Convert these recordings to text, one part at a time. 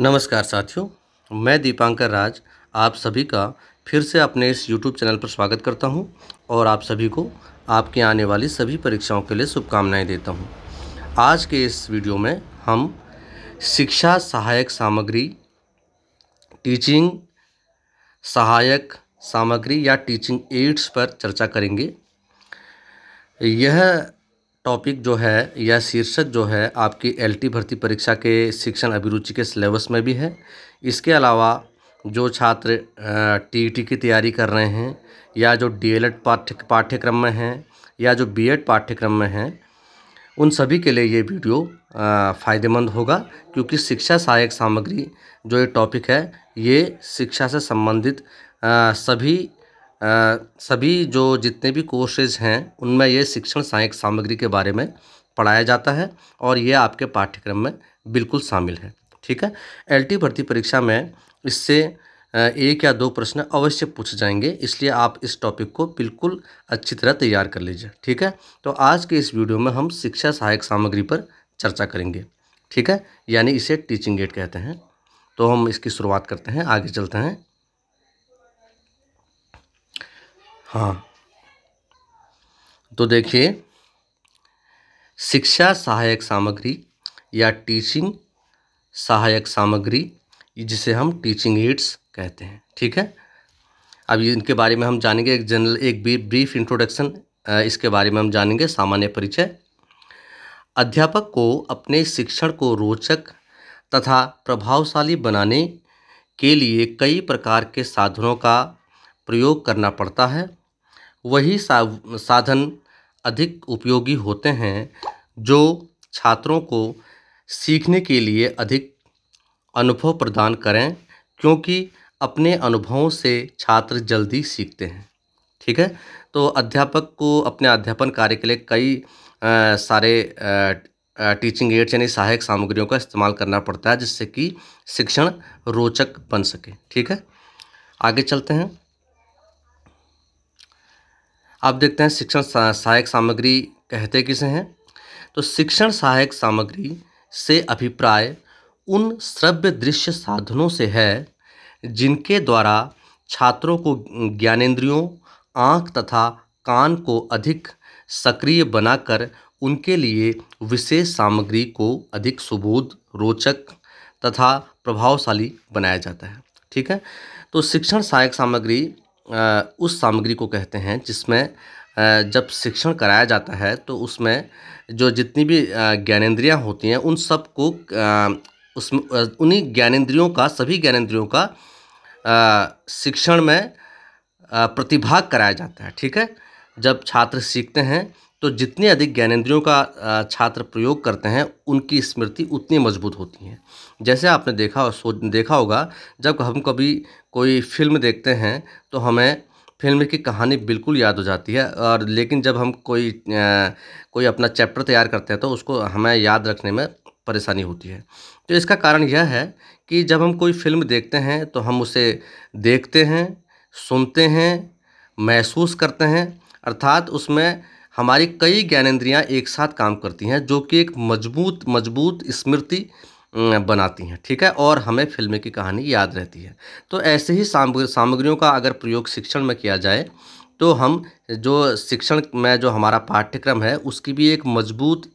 नमस्कार साथियों मैं दीपांकर राज आप सभी का फिर से अपने इस YouTube चैनल पर स्वागत करता हूं और आप सभी को आपके आने वाली सभी परीक्षाओं के लिए शुभकामनाएं देता हूं आज के इस वीडियो में हम शिक्षा सहायक सामग्री टीचिंग सहायक सामग्री या टीचिंग एड्स पर चर्चा करेंगे यह टॉपिक जो है या शीर्षक जो है आपकी एलटी भर्ती परीक्षा के शिक्षण अभिरुचि के सिलेबस में भी है इसके अलावा जो छात्र टी e की तैयारी कर रहे हैं या जो डीएलएड e पाठ्य पाठ्यक्रम में हैं या जो बीएड e पाठ्यक्रम में हैं उन सभी के लिए ये वीडियो फ़ायदेमंद होगा क्योंकि शिक्षा सहायक सामग्री जो ये टॉपिक है ये शिक्षा से संबंधित सभी सभी जो जितने भी कोर्सेज हैं उनमें ये शिक्षण सहायक सामग्री के बारे में पढ़ाया जाता है और ये आपके पाठ्यक्रम में बिल्कुल शामिल है ठीक है एलटी भर्ती परीक्षा में इससे एक या दो प्रश्न अवश्य पूछ जाएंगे इसलिए आप इस टॉपिक को बिल्कुल अच्छी तरह तैयार कर लीजिए ठीक है तो आज के इस वीडियो में हम शिक्षा सहायक सामग्री पर चर्चा करेंगे ठीक है यानी इसे टीचिंग गेट कहते हैं तो हम इसकी शुरुआत करते हैं आगे चलते हैं हाँ तो देखिए शिक्षा सहायक सामग्री या टीचिंग सहायक सामग्री जिसे हम टीचिंग एड्स कहते हैं ठीक है अब इनके बारे में हम जानेंगे एक जनरल एक ब्रीफ इंट्रोडक्शन इसके बारे में हम जानेंगे सामान्य परिचय अध्यापक को अपने शिक्षण को रोचक तथा प्रभावशाली बनाने के लिए कई प्रकार के साधनों का प्रयोग करना पड़ता है वही साधन अधिक उपयोगी होते हैं जो छात्रों को सीखने के लिए अधिक अनुभव प्रदान करें क्योंकि अपने अनुभवों से छात्र जल्दी सीखते हैं ठीक है तो अध्यापक को अपने अध्यापन कार्य के लिए कई आ, सारे आ, टीचिंग एड्स यानी सहायक सामग्रियों का इस्तेमाल करना पड़ता है जिससे कि शिक्षण रोचक बन सके ठीक है आगे चलते हैं अब देखते हैं शिक्षण सहायक सामग्री कहते किसे हैं तो शिक्षण सहायक सामग्री से अभिप्राय उन श्रव्य दृश्य साधनों से है जिनके द्वारा छात्रों को ज्ञानेंद्रियों आँख तथा कान को अधिक सक्रिय बनाकर उनके लिए विशेष सामग्री को अधिक सुबोध रोचक तथा प्रभावशाली बनाया जाता है ठीक है तो शिक्षण सहायक सामग्री उस सामग्री को कहते हैं जिसमें जब शिक्षण कराया जाता है तो उसमें जो जितनी भी ज्ञानेंद्रियां होती हैं उन सब को उसमें उन्हीं ज्ञानेंद्रियों का सभी ज्ञानेंद्रियों का शिक्षण में प्रतिभाग कराया जाता है ठीक है जब छात्र सीखते हैं तो जितने अधिक ज्ञानेंद्रियों का छात्र प्रयोग करते हैं उनकी स्मृति उतनी मजबूत होती है जैसे आपने देखा और सोच देखा होगा जब हम कभी कोई फ़िल्म देखते हैं तो हमें फ़िल्म की कहानी बिल्कुल याद हो जाती है और लेकिन जब हम कोई कोई अपना चैप्टर तैयार करते हैं तो उसको हमें याद रखने में परेशानी होती है तो इसका कारण यह है कि जब हम कोई फ़िल्म देखते हैं तो हम उसे देखते हैं सुनते हैं महसूस करते हैं अर्थात उसमें हमारी कई ज्ञानेन्द्रियाँ एक साथ काम करती हैं जो कि एक मजबूत मजबूत स्मृति बनाती हैं ठीक है और हमें फिल्म की कहानी याद रहती है तो ऐसे ही सामग्रियों का अगर प्रयोग शिक्षण में किया जाए तो हम जो शिक्षण में जो हमारा पाठ्यक्रम है उसकी भी एक मजबूत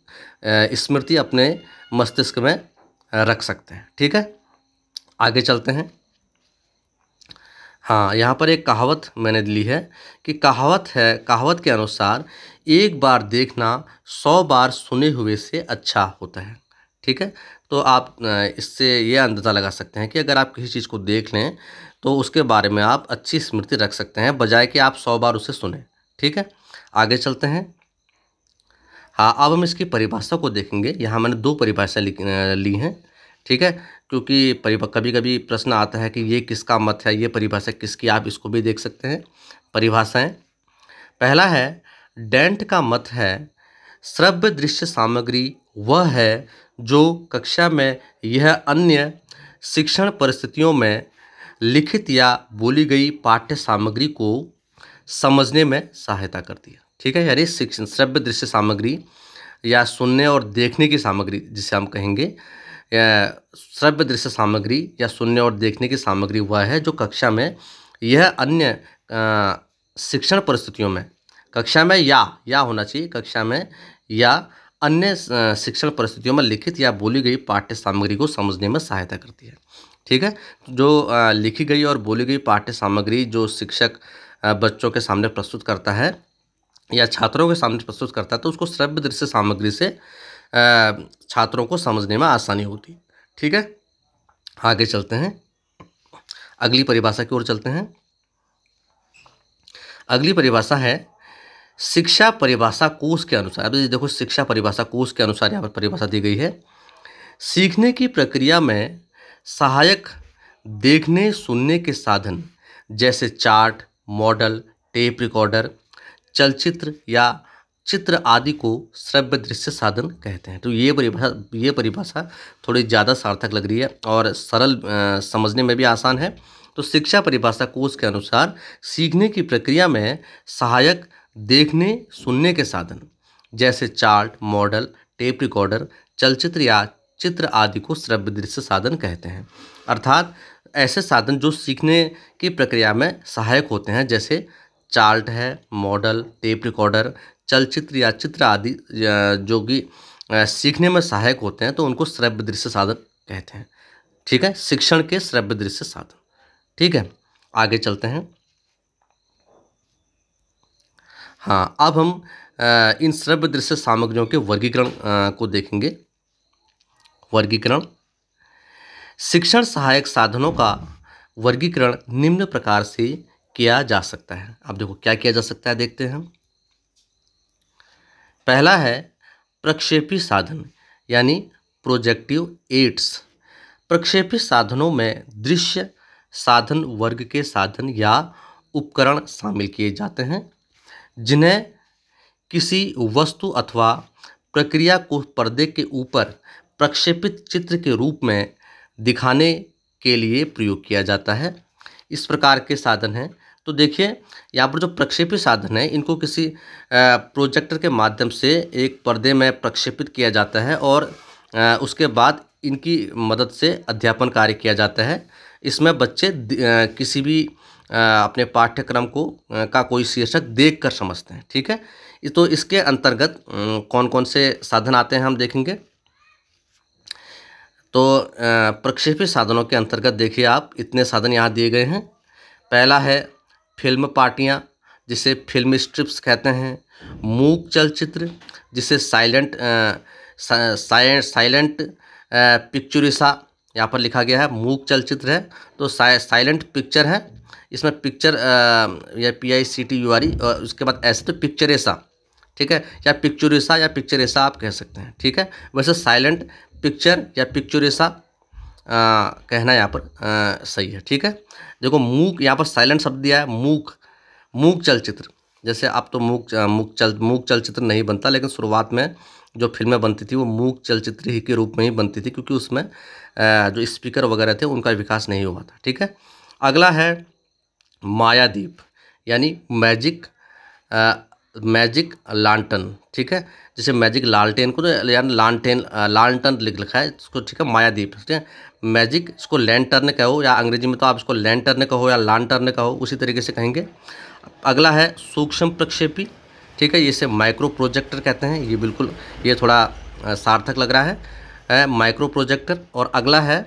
स्मृति अपने मस्तिष्क में रख सकते हैं ठीक है आगे चलते हैं हाँ यहाँ पर एक कहावत मैंने ली है कि कहावत है कहावत के अनुसार एक बार देखना सौ बार सुने हुए से अच्छा होता है ठीक है तो आप इससे ये अंदाज़ा लगा सकते हैं कि अगर आप किसी चीज़ को देख लें तो उसके बारे में आप अच्छी स्मृति रख सकते हैं बजाय कि आप सौ बार उसे सुने ठीक है आगे चलते हैं हाँ अब हम इसकी परिभाषा को देखेंगे यहाँ मैंने दो परिभाषा ली हैं ठीक है क्योंकि परिभा कभी कभी प्रश्न आता है कि ये किसका मत है ये परिभाषा किसकी आप इसको भी देख सकते हैं परिभाषाएं पहला है डेंट का मत है श्रव्य दृश्य सामग्री वह है जो कक्षा में यह अन्य शिक्षण परिस्थितियों में लिखित या बोली गई पाठ्य सामग्री को समझने में सहायता करती है ठीक है यानी शिक्षण श्रव्य दृश्य सामग्री या सुनने और देखने की सामग्री जिसे हम कहेंगे श्रव्य दृश्य सामग्री या सुनने और देखने की सामग्री वह है जो कक्षा में यह अन्य शिक्षण परिस्थितियों में कक्षा में या या होना चाहिए कक्षा में या अन्य शिक्षण परिस्थितियों में लिखित या बोली गई पाठ्य सामग्री को समझने में सहायता करती है ठीक है जो लिखी गई और बोली गई पाठ्य सामग्री जो शिक्षक बच्चों के सामने प्रस्तुत करता है या छात्रों के सामने प्रस्तुत करता है तो उसको श्रव्य दृश्य सामग्री से छात्रों को समझने में आसानी होती है ठीक है आगे चलते हैं अगली परिभाषा की ओर चलते हैं अगली परिभाषा है शिक्षा परिभाषा कोष के अनुसार अब देखो शिक्षा परिभाषा कोष के अनुसार यहाँ पर परिभाषा दी गई है सीखने की प्रक्रिया में सहायक देखने सुनने के साधन जैसे चार्ट मॉडल टेप रिकॉर्डर चलचित्र या चित्र आदि को श्रव्य दृश्य साधन कहते हैं तो ये परिभाषा ये परिभाषा थोड़ी ज़्यादा सार्थक लग रही है और सरल आ, समझने में भी आसान है तो शिक्षा परिभाषा कोष के अनुसार सीखने की प्रक्रिया में सहायक देखने सुनने के साधन जैसे चार्ट मॉडल टेप रिकॉर्डर चलचित्र या चित्र आदि को श्रव्य दृश्य साधन कहते हैं अर्थात ऐसे साधन जो सीखने की प्रक्रिया में सहायक होते हैं जैसे चार्ट है मॉडल टेप रिकॉर्डर चलचित्र या चित्र आदि जो कि सीखने में सहायक होते हैं तो उनको श्रव्य दृश्य साधन कहते हैं ठीक है शिक्षण के श्रव्य दृश्य साधन ठीक है आगे चलते हैं हाँ अब हम इन सर्व दृश्य सामग्रियों के वर्गीकरण को देखेंगे वर्गीकरण शिक्षण सहायक साधनों का वर्गीकरण निम्न प्रकार से किया जा सकता है अब देखो क्या किया जा सकता है देखते हैं पहला है प्रक्षेपी साधन यानी प्रोजेक्टिव एड्स प्रक्षेपी साधनों में दृश्य साधन वर्ग के साधन या उपकरण शामिल किए जाते हैं जिन्हें किसी वस्तु अथवा प्रक्रिया को पर्दे के ऊपर प्रक्षेपित चित्र के रूप में दिखाने के लिए प्रयोग किया जाता है इस प्रकार के साधन हैं तो देखिए यहाँ पर जो प्रक्षेपित साधन है इनको किसी प्रोजेक्टर के माध्यम से एक पर्दे में प्रक्षेपित किया जाता है और उसके बाद इनकी मदद से अध्यापन कार्य किया जाता है इसमें बच्चे किसी भी अपने पाठ्यक्रम को का कोई शीर्षक देख कर समझते हैं ठीक है तो इसके अंतर्गत कौन कौन से साधन आते हैं हम देखेंगे तो प्रक्षेपित साधनों के अंतर्गत देखिए आप इतने साधन यहाँ दिए गए हैं पहला है फिल्म पार्टियाँ जिसे फिल्म स्ट्रिप्स कहते हैं मूक चलचित्र जिसे साइलेंट साइलेंट साइलेंट पिक्चुरिसा यहाँ पर लिखा गया है मूक चलचित्र है तो साइलेंट पिक्चर है इसमें पिक्चर या P I C T U R E और उसके बाद ऐसे तो पिक्चरेसा ठीक है या ऐसा या पिक्चरेसा आप कह सकते हैं ठीक है वैसे साइलेंट पिक्चर या ऐसा कहना यहाँ पर आ, सही है ठीक है देखो मूक यहाँ पर साइलेंट शब्द दिया है मूक मूक चलचित्र जैसे आप तो मूक मूक चल मूक चलचित्र नहीं बनता लेकिन शुरुआत में जो फिल्में बनती थी वो मूक चलचित्र ही के रूप में ही बनती थी क्योंकि उसमें जो स्पीकर वगैरह थे उनका विकास नहीं हुआ था ठीक है अगला है मायादीप यानी मैजिक आ, मैजिक लालटन ठीक है जिसे मैजिक लालटेन को तो यानी लालटेन लालटन लिख लिखा है इसको ठीक है मायादीप ठीक है मैजिक इसको लैंटर्न कहो या अंग्रेजी में तो आप इसको लैंटर्न कहो या लालटर्न कहो उसी तरीके से कहेंगे अगला है सूक्ष्म प्रक्षेपी ठीक है इसे माइक्रो प्रोजेक्टर कहते हैं ये बिल्कुल ये थोड़ा सार्थक लग रहा है, है माइक्रो प्रोजेक्टर और अगला है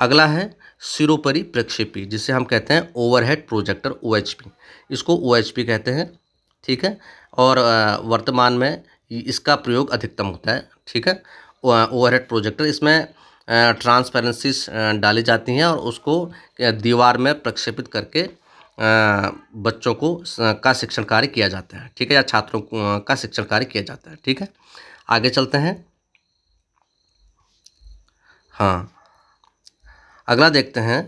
अगला है सिरोपरि प्रक्षेपी जिसे हम कहते हैं ओवरहेड प्रोजेक्टर ओ इसको ओ कहते हैं ठीक है और वर्तमान में इसका प्रयोग अधिकतम होता है ठीक है ओवरहेड प्रोजेक्टर इसमें ट्रांसपेरेंसीज डाली जाती हैं और उसको दीवार में प्रक्षेपित करके बच्चों को का शिक्षण कार्य किया जाता है ठीक है या छात्रों का शिक्षण कार्य किया जाता है ठीक है आगे चलते हैं हाँ अगला देखते हैं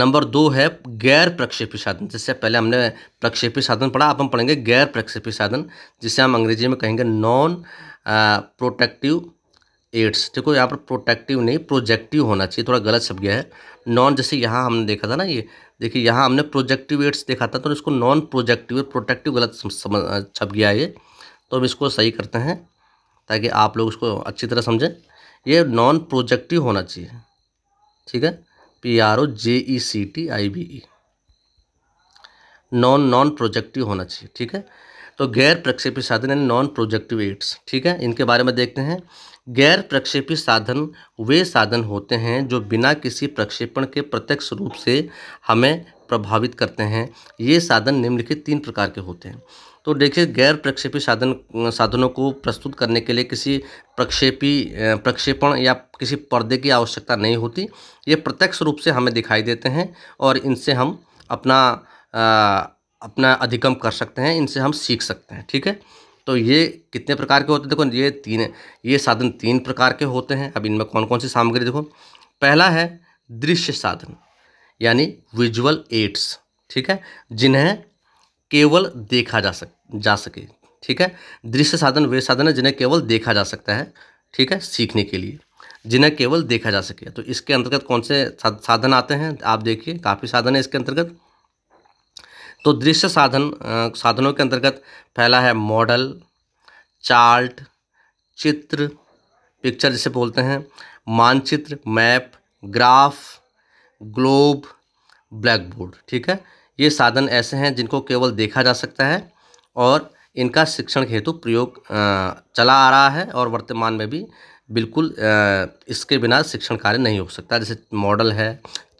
नंबर दो है गैर प्रक्षेपी साधन जिससे पहले हमने प्रक्षेपी साधन पढ़ा अब हम पढ़ेंगे गैर प्रक्षेपी साधन जिसे हम अंग्रेजी में कहेंगे नॉन प्रोटेक्टिव एड्स देखो यहाँ पर प्रोटेक्टिव नहीं प्रोजेक्टिव होना चाहिए थोड़ा गलत शब्द गया है नॉन जैसे यहाँ हमने देखा था ना ये देखिए यहाँ हमने प्रोजेक्टिव एड्स देखा था तो इसको नॉन प्रोजेक्टिव प्रोटेक्टिव गलत छप गया ये तो हम इसको सही करते हैं ताकि आप लोग इसको अच्छी तरह समझें ये नॉन प्रोजेक्टिव होना चाहिए ठीक है P R O J E C T I B E non non projective होना चाहिए ठीक है तो गैर प्रक्षेपी साधन यानी नॉन प्रोजेक्टिव एड्स ठीक है इनके बारे में देखते हैं गैर प्रक्षेपी साधन वे साधन होते हैं जो बिना किसी प्रक्षेपण के प्रत्यक्ष रूप से हमें प्रभावित करते हैं ये साधन निम्नलिखित तीन प्रकार के होते हैं तो देखिए गैर प्रक्षेपी साधन साधनों को प्रस्तुत करने के लिए किसी प्रक्षेपी प्रक्षेपण या किसी पर्दे की आवश्यकता नहीं होती ये प्रत्यक्ष रूप से हमें दिखाई देते हैं और इनसे हम अपना आ, अपना अधिगम कर सकते हैं इनसे हम सीख सकते हैं ठीक है तो ये कितने प्रकार के होते हैं देखो ये तीन ये साधन तीन प्रकार के होते हैं अब इनमें कौन कौन सी सामग्री देखो पहला है दृश्य साधन यानी विजुअल एड्स ठीक है जिन्हें केवल देखा जा सक जा सके ठीक है दृश्य साधन वे साधन है जिन्हें केवल देखा जा सकता है ठीक है सीखने के लिए जिन्हें केवल देखा जा सके तो इसके अंतर्गत कौन से साधन आते हैं आप देखिए काफ़ी साधन है इसके अंतर्गत तो दृश्य साधन साधनों के अंतर्गत पहला है मॉडल चार्ट चित्र पिक्चर जिसे बोलते हैं मानचित्र map graph globe black board ठीक है ये साधन ऐसे हैं जिनको केवल देखा जा सकता है और इनका शिक्षण हेतु प्रयोग चला आ रहा है और वर्तमान में भी बिल्कुल इसके बिना शिक्षण कार्य नहीं हो सकता जैसे मॉडल है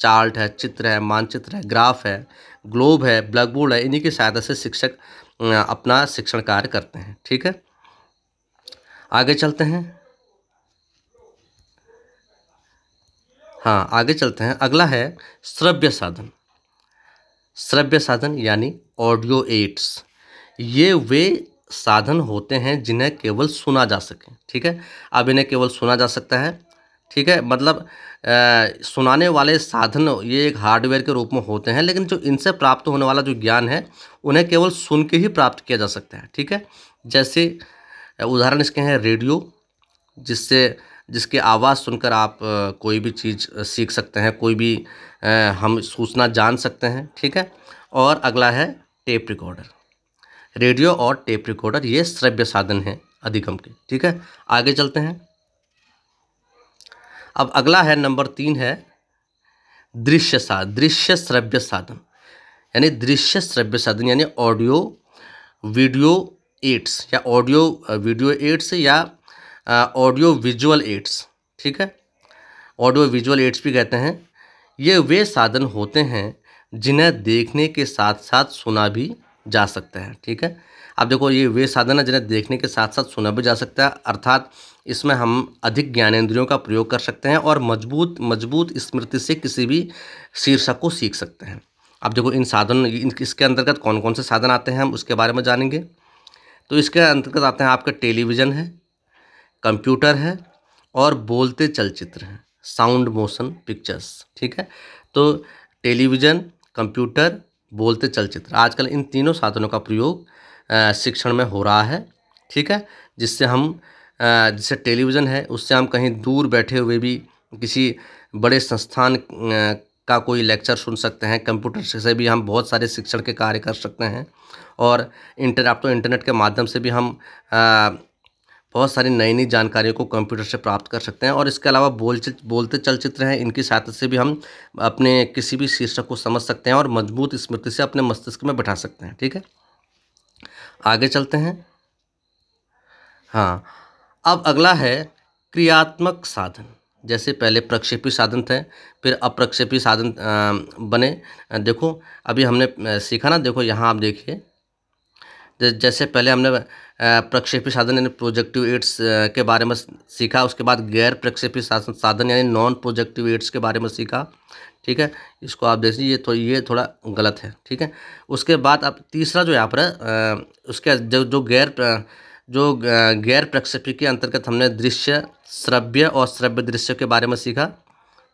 चार्ट है चित्र है मानचित्र है ग्राफ है ग्लोब है ब्लैकबोर्ड है इन्हीं की सहायता से शिक्षक अपना शिक्षण कार्य करते हैं ठीक है आगे चलते हैं हाँ आगे चलते हैं अगला है श्रव्य साधन श्रव्य साधन यानी ऑडियो एड्स ये वे साधन होते हैं जिन्हें केवल सुना जा सके ठीक है अब इन्हें केवल सुना जा सकता है ठीक है मतलब आ, सुनाने वाले साधन ये एक हार्डवेयर के रूप में होते हैं लेकिन जो इनसे प्राप्त होने वाला जो ज्ञान है उन्हें केवल सुन के ही प्राप्त किया जा सकता है ठीक है जैसे उदाहरण इसके हैं रेडियो जिससे जिसकी आवाज़ सुनकर आप कोई भी चीज़ सीख सकते हैं कोई भी हम सूचना जान सकते हैं ठीक है और अगला है टेप रिकॉर्डर रेडियो और टेप रिकॉर्डर ये श्रव्य साधन हैं अधिगम के ठीक है आगे चलते हैं अब अगला है नंबर तीन है दृश्य सा दृश्य श्रव्य साधन यानी दृश्य श्रव्य साधन यानी ऑडियो वीडियो एड्स या ऑडियो वीडियो एड्स या ऑडियो विजुअल एड्स ठीक है ऑडियो विजुअल एड्स भी कहते हैं ये वे साधन होते हैं जिन्हें देखने के साथ साथ सुना भी जा सकता है ठीक है अब देखो ये वे साधन है जिन्हें देखने के साथ साथ सुना भी जा सकता है अर्थात इसमें हम अधिक ज्ञानेंद्रियों का प्रयोग कर सकते हैं और मजबूत मजबूत स्मृति से किसी भी शीर्षक को सीख सकते हैं अब देखो इन साधन इन इसके अंतर्गत कौन कौन से साधन आते हैं हम उसके बारे में जानेंगे तो इसके अंतर्गत आते हैं आपका टेलीविज़न है कंप्यूटर है और बोलते चलचित्र हैं साउंड मोशन पिक्चर्स ठीक है तो टेलीविज़न कंप्यूटर बोलते चलचित्र आजकल इन तीनों साधनों का प्रयोग शिक्षण में हो रहा है ठीक है जिससे हम जैसे टेलीविज़न है उससे हम कहीं दूर बैठे हुए भी किसी बड़े संस्थान का कोई लेक्चर सुन सकते हैं कंप्यूटर से भी हम बहुत सारे शिक्षण के कार्य कर सकते हैं और इंटर आप तो इंटरनेट के माध्यम से भी हम बहुत सारी नई नई जानकारियों को कंप्यूटर से प्राप्त कर सकते हैं और इसके अलावा बोल बोलते चलचित्र हैं इनकी सहायता से भी हम अपने किसी भी शीर्षक को समझ सकते हैं और मजबूत स्मृति से अपने मस्तिष्क में बैठा सकते हैं ठीक है आगे चलते हैं हाँ अब अगला है क्रियात्मक साधन जैसे पहले प्रक्षेपी साधन थे फिर अप्रक्षेपी साधन बने देखो अभी हमने सीखा ना देखो यहाँ आप देखिए जैसे पहले हमने प्रक्षेपी साधन यानी प्रोजेक्टिव एड्स के बारे में सीखा उसके बाद गैर प्रक्षेपी साधन यानी नॉन प्रोजेक्टिव एड्स के बारे में सीखा ठीक है इसको आप देख ये तो ये थोड़ा गलत है ठीक है उसके बाद आप तीसरा जो यहाँ पर उसके जो जो गैर जो गैर प्रक्षेपी के अंतर्गत हमने दृश्य श्रव्य और श्रव्य दृश्य के बारे में सीखा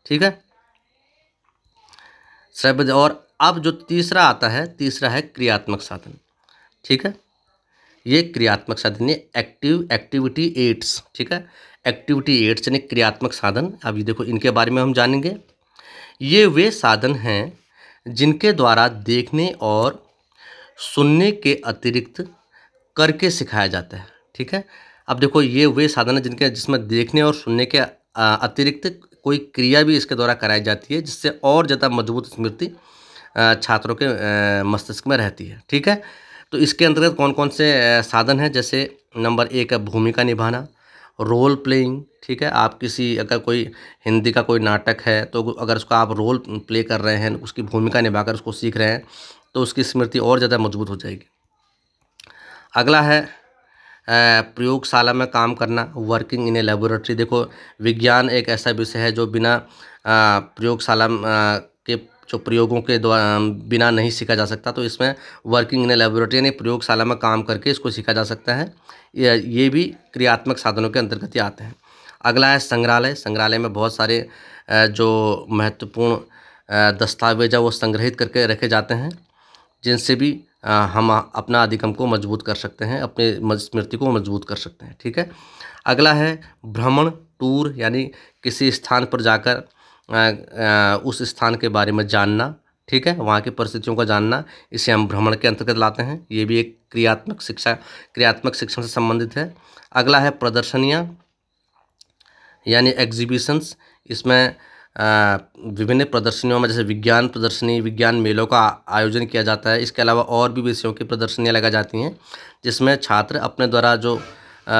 ठीक है श्रव्य और अब जो तीसरा आता है तीसरा है क्रियात्मक साधन ठीक है ये क्रियात्मक साधन ये एक्टिव एक्टिविटी एड्स ठीक है एक्टिविटी एड्स यानी क्रियात्मक साधन अब ये देखो इनके बारे में हम जानेंगे ये वे साधन हैं जिनके द्वारा देखने और सुनने के अतिरिक्त करके सिखाया जाता है ठीक है अब देखो ये वे साधन है जिनके जिसमें देखने और सुनने के अतिरिक्त कोई क्रिया भी इसके द्वारा कराई जाती है जिससे और ज़्यादा मजबूत स्मृति छात्रों के मस्तिष्क में रहती है ठीक है तो इसके अंतर्गत कौन कौन से साधन हैं जैसे नंबर एक है भूमिका निभाना रोल प्लेइंग ठीक है आप किसी अगर कोई हिंदी का कोई नाटक है तो अगर उसका आप रोल प्ले कर रहे हैं उसकी भूमिका निभाकर उसको सीख रहे हैं तो उसकी स्मृति और ज़्यादा मजबूत हो जाएगी अगला है प्रयोगशाला में काम करना वर्किंग इन ए लेबोरेटरी देखो विज्ञान एक ऐसा विषय है जो बिना प्रयोगशाला जो प्रयोगों के द्वारा बिना नहीं सीखा जा सकता तो इसमें वर्किंग इन लेबोरेटरी यानी प्रयोगशाला में काम करके इसको सीखा जा सकता है ये भी क्रियात्मक साधनों के अंतर्गत ही आते हैं अगला है संग्रहालय संग्रहालय में बहुत सारे जो महत्वपूर्ण दस्तावेज है वो संग्रहित करके रखे जाते हैं जिनसे भी हम अपना अधिगम को मजबूत कर सकते हैं अपनी स्मृति को मजबूत कर सकते हैं ठीक है अगला है भ्रमण टूर यानी किसी स्थान पर जाकर उस स्थान के बारे में जानना ठीक है वहाँ की परिस्थितियों का जानना इसे हम भ्रमण के अंतर्गत लाते हैं ये भी एक क्रियात्मक शिक्षा क्रियात्मक शिक्षण से संबंधित है अगला है प्रदर्शनियाँ यानी एग्जीबिशंस इसमें विभिन्न प्रदर्शनियों में जैसे विज्ञान प्रदर्शनी विज्ञान मेलों का आयोजन किया जाता है इसके अलावा और भी विषयों की प्रदर्शनियाँ लगाई जाती हैं जिसमें छात्र अपने द्वारा जो आ,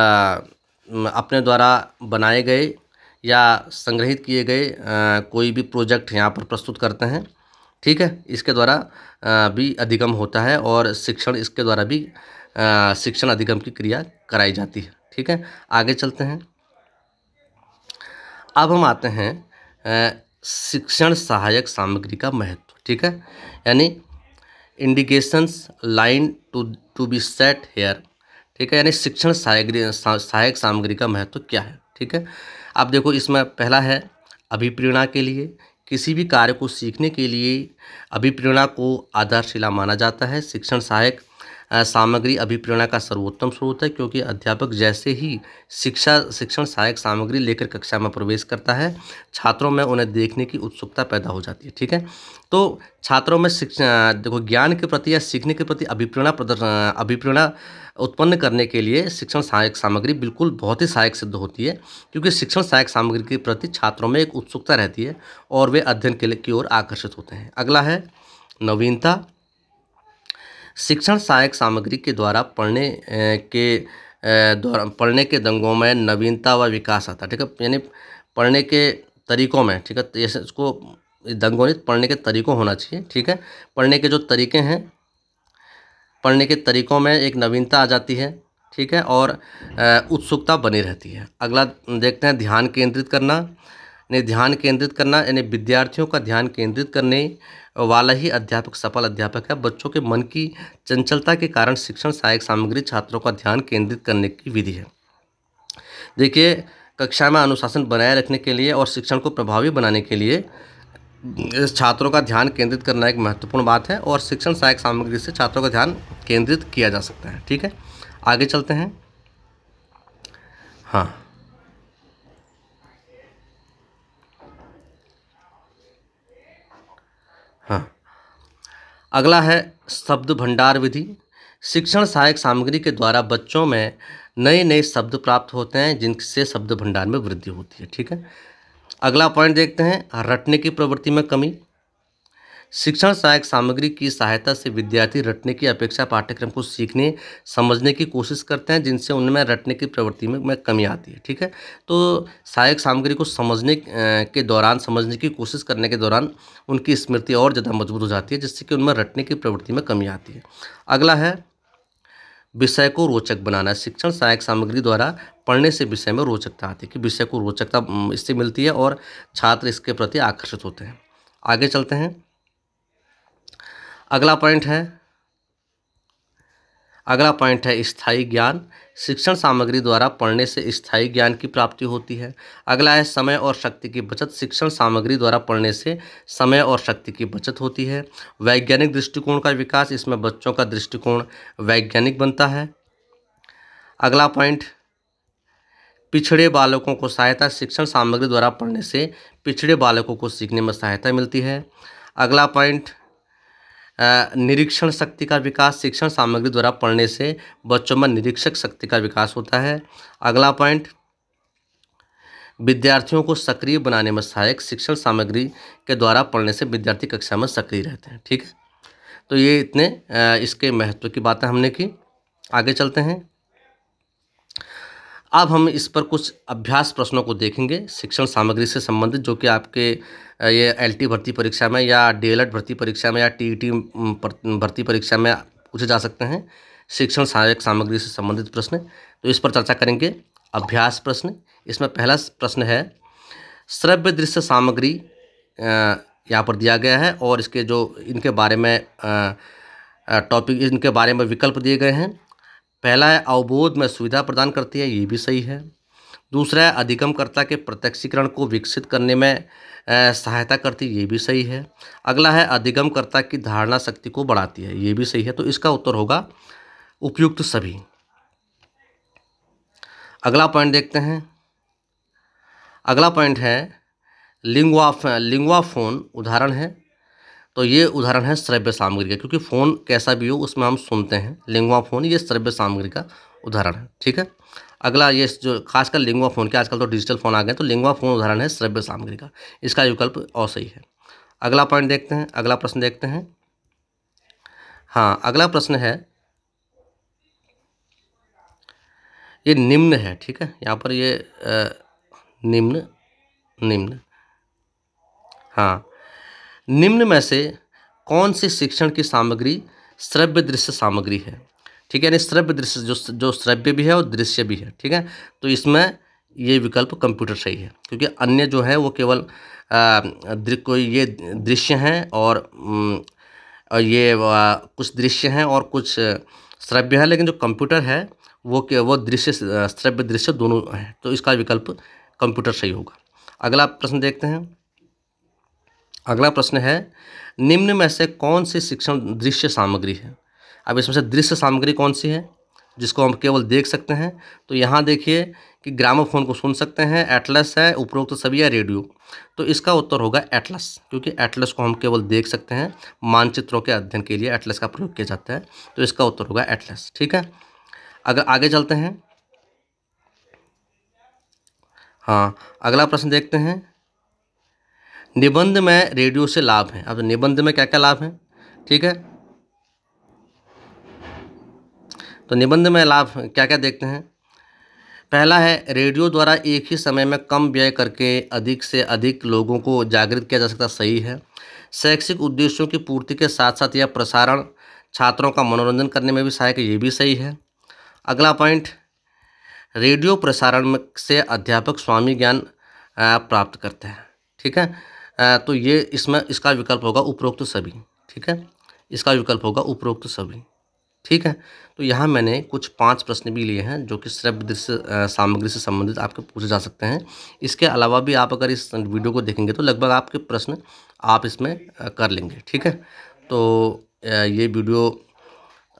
अपने द्वारा बनाए गए या संग्रहित किए गए कोई भी प्रोजेक्ट यहाँ पर प्रस्तुत करते हैं ठीक है इसके द्वारा भी अधिगम होता है और शिक्षण इसके द्वारा भी शिक्षण अधिगम की क्रिया कराई जाती है ठीक है आगे चलते हैं अब हम आते हैं शिक्षण सहायक सामग्री का महत्व ठीक है यानी indications line to to be set here ठीक है यानी शिक्षण सहायक सहायक सामग्री का महत्व क्या है ठीक है आप देखो इसमें पहला है अभिप्रेरणा के लिए किसी भी कार्य को सीखने के लिए अभिप्रेरणा को आधारशिला माना जाता है शिक्षण सहायक सामग्री अभिप्रेरणा का सर्वोत्तम स्रोत है क्योंकि अध्यापक जैसे ही शिक्षा शिक्षण सहायक सामग्री लेकर कक्षा में प्रवेश करता है छात्रों में उन्हें देखने की उत्सुकता पैदा हो जाती है ठीक है तो छात्रों में शिक्षा देखो ज्ञान के प्रति या सीखने के प्रति अभिप्रेरणा प्रदर्शन अभिप्रेरणा उत्पन्न करने के लिए शिक्षण सहायक सामग्री बिल्कुल बहुत ही सहायक सिद्ध होती है क्योंकि शिक्षण सहायक सामग्री के प्रति छात्रों में एक उत्सुकता रहती है और वे अध्ययन के लिए की ओर आकर्षित होते हैं अगला है नवीनता शिक्षण सहायक सामग्री के द्वारा पढ़ने के द्वारा पढ़ने के दंगों में नवीनता व विकास आता है ठीक है यानी पढ़ने के तरीकों में ठीक है जैसे तो इसको दंगों ने पढ़ने के तरीकों होना चाहिए ठीक है पढ़ने के जो तरीके हैं पढ़ने के तरीकों में एक नवीनता आ जाती है ठीक है और उत्सुकता बनी रहती है अगला देखते हैं ध्यान केंद्रित करना यानी ध्यान केंद्रित करना यानी विद्यार्थियों का ध्यान केंद्रित करने वाला ही अध्यापक सफल अध्यापक है बच्चों के मन की चंचलता के कारण शिक्षण सहायक सामग्री छात्रों का ध्यान केंद्रित करने की विधि है देखिए कक्षा में अनुशासन बनाए रखने के लिए और शिक्षण को प्रभावी बनाने के लिए छात्रों का ध्यान केंद्रित करना एक महत्वपूर्ण बात है और शिक्षण सहायक सामग्री से छात्रों का ध्यान केंद्रित किया जा सकता है ठीक है आगे चलते हैं हाँ अगला है शब्द भंडार विधि शिक्षण सहायक सामग्री के द्वारा बच्चों में नए नए शब्द प्राप्त होते हैं जिनसे शब्द भंडार में वृद्धि होती है ठीक है अगला पॉइंट देखते हैं रटने की प्रवृत्ति में कमी शिक्षण सहायक सामग्री की सहायता से विद्यार्थी रटने की अपेक्षा पाठ्यक्रम को सीखने समझने की कोशिश करते हैं जिनसे उनमें रटने की प्रवृत्ति में, में कमी आती है ठीक है तो सहायक सामग्री को समझने के दौरान समझने की कोशिश करने के दौरान उनकी स्मृति और ज़्यादा मजबूत हो जाती है जिससे कि उनमें रटने की प्रवृत्ति में कमी आती है अगला है विषय को रोचक बनाना शिक्षण सहायक सामग्री द्वारा पढ़ने से विषय में रोचकता आती है कि विषय को रोचकता इससे मिलती है और छात्र इसके प्रति आकर्षित होते हैं आगे चलते हैं अगला पॉइंट है अगला पॉइंट है स्थायी ज्ञान शिक्षण सामग्री द्वारा पढ़ने से स्थायी ज्ञान की प्राप्ति होती है अगला है समय और शक्ति की बचत शिक्षण सामग्री द्वारा पढ़ने से समय और शक्ति की बचत होती है वैज्ञानिक दृष्टिकोण का विकास इसमें बच्चों का दृष्टिकोण वैज्ञानिक बनता है अगला पॉइंट पिछड़े बालकों को सहायता शिक्षण सामग्री द्वारा पढ़ने से पिछड़े बालकों को सीखने में सहायता मिलती है अगला पॉइंट निरीक्षण शक्ति का विकास शिक्षण सामग्री द्वारा पढ़ने से बच्चों में निरीक्षक शक्ति का विकास होता है अगला पॉइंट विद्यार्थियों को सक्रिय बनाने में सहायक शिक्षण सामग्री के द्वारा पढ़ने से विद्यार्थी कक्षा में सक्रिय रहते हैं ठीक है तो ये इतने इसके महत्व की बातें हमने की आगे चलते हैं अब हम इस पर कुछ अभ्यास प्रश्नों को देखेंगे शिक्षण सामग्री से संबंधित जो कि आपके ये एल भर्ती परीक्षा में या डी भर्ती परीक्षा में या टी e भर्ती परीक्षा में पूछे जा सकते हैं शिक्षण सहायक सामग्री से संबंधित प्रश्न तो इस पर चर्चा करेंगे अभ्यास प्रश्न इसमें पहला प्रश्न है श्रव्य दृश्य सामग्री यहाँ पर दिया गया है और इसके जो इनके बारे में टॉपिक इनके बारे में विकल्प दिए गए हैं पहला है अवबोध में सुविधा प्रदान करती है ये भी सही है दूसरा है अधिगमकर्ता के प्रत्यक्षीकरण को विकसित करने में सहायता करती है ये भी सही है अगला है अधिगमकर्ता की धारणा शक्ति को बढ़ाती है ये भी सही है तो इसका उत्तर होगा उपयुक्त सभी अगला पॉइंट देखते हैं अगला पॉइंट है लिंगवा लिंग्वाफोन उदाहरण है तो ये उदाहरण है श्रव्य सामग्री का क्योंकि फ़ोन कैसा भी हो उसमें हम सुनते हैं लिंगवा फ़ोन ये श्रव्य सामग्री का उदाहरण है ठीक है अगला ये जो खासकर लिंगवा फ़ोन के आजकल तो डिजिटल फ़ोन आ गए तो लिंगवा फ़ोन उदाहरण है श्रव्य सामग्री का इसका विकल्प सही है अगला पॉइंट देखते हैं अगला प्रश्न देखते हैं हाँ अगला प्रश्न है ये निम्न है ठीक है यहाँ पर ये आ, निम्न निम्न हाँ निम्न में से कौन सी शिक्षण की सामग्री श्रव्य दृश्य सामग्री है ठीक है यानी श्रव्य दृश्य जो जो श्रव्य भी है और दृश्य भी है ठीक है तो इसमें ये विकल्प कंप्यूटर सही है क्योंकि अन्य जो है वो केवल कोई ये दृश्य हैं और ये कुछ दृश्य हैं और कुछ श्रव्य है लेकिन जो कंप्यूटर है वो के वो दृश्य श्रव्य दृश्य दोनों हैं तो इसका विकल्प कंप्यूटर सही होगा अगला प्रश्न देखते हैं अगला प्रश्न है निम्न में से कौन सी शिक्षण दृश्य सामग्री है अब इसमें से दृश्य सामग्री कौन सी है जिसको हम केवल देख सकते हैं तो यहाँ देखिए कि ग्रामोफोन को सुन सकते हैं एटलस है उपरोक्त तो सभी है रेडियो तो इसका उत्तर होगा एटलस क्योंकि एटलस को हम केवल देख सकते हैं मानचित्रों के अध्ययन के लिए एटलस का प्रयोग किया जाता है तो इसका उत्तर होगा एटलस ठीक है अगर आगे चलते हैं हाँ अगला प्रश्न देखते हैं निबंध में रेडियो से लाभ है अब निबंध में क्या क्या लाभ है ठीक है तो निबंध में लाभ क्या क्या देखते हैं पहला है रेडियो द्वारा एक ही समय में कम व्यय करके अधिक से अधिक लोगों को जागृत किया जा सकता सही है शैक्षिक उद्देश्यों की पूर्ति के साथ साथ यह प्रसारण छात्रों का मनोरंजन करने में भी सहायक ये भी सही है अगला पॉइंट रेडियो प्रसारण से अध्यापक स्वामी ज्ञान प्राप्त करते हैं ठीक है तो ये इसमें इसका विकल्प होगा उपरोक्त तो सभी ठीक है इसका विकल्प होगा उपरोक्त तो सभी ठीक है तो यहाँ मैंने कुछ पांच प्रश्न भी लिए हैं जो कि श्रव्य दृश्य सामग्री से संबंधित आपके पूछे जा सकते हैं इसके अलावा भी आप अगर इस वीडियो को देखेंगे तो लगभग आपके प्रश्न आप इसमें कर लेंगे ठीक है तो ये वीडियो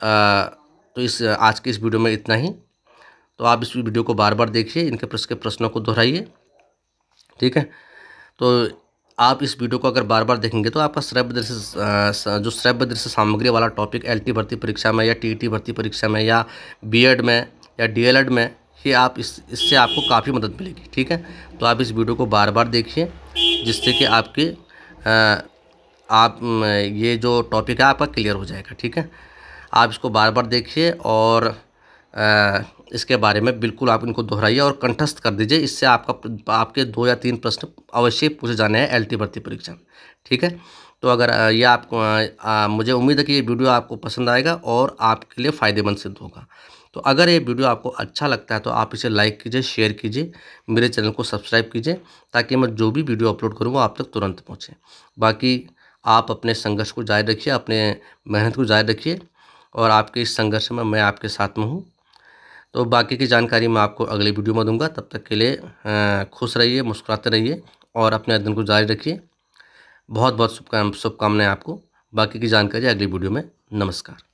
तो इस आज के इस वीडियो में इतना ही तो आप इस वीडियो को बार बार देखिए इनके प्रश्न के प्रश्नों को दोहराइए ठीक है तो आप इस वीडियो को अगर बार बार देखेंगे तो आपका श्रव्य दृश्य जो श्रव्य दृश्य सामग्री वाला टॉपिक एलटी भर्ती परीक्षा में या टी भर्ती परीक्षा में या बीएड में या डीएलएड में ये आप इस इससे आपको काफ़ी मदद मिलेगी ठीक है तो आप इस वीडियो को बार बार देखिए जिससे कि आपके आप ये जो टॉपिक है आपका क्लियर हो जाएगा ठीक है आप इसको बार बार देखिए और आ, इसके बारे में बिल्कुल आप इनको दोहराइए और कंठस्थ कर दीजिए इससे आपका आपके दो या तीन प्रश्न अवश्य पूछे जाने हैं एल भर्ती परीक्षा ठीक है तो अगर ये आपको आ, मुझे उम्मीद है कि ये वीडियो आपको पसंद आएगा और आपके लिए फ़ायदेमंद सिद्ध होगा तो अगर ये वीडियो आपको अच्छा लगता है तो आप इसे लाइक कीजिए शेयर कीजिए मेरे चैनल को सब्सक्राइब कीजिए ताकि मैं जो भी वीडियो अपलोड करूँ वो आप तक तुरंत पहुँचे बाकी आप अपने संघर्ष को जारी रखिए अपने मेहनत को जारी रखिए और आपके इस संघर्ष में मैं आपके साथ में हूँ तो बाकी की जानकारी मैं आपको अगले वीडियो में दूंगा तब तक के लिए खुश रहिए मुस्कुराते रहिए और अपने अध्ययन को जारी रखिए बहुत बहुत शुभकाम शुभकामनाएं आपको बाकी की जानकारी अगली वीडियो में नमस्कार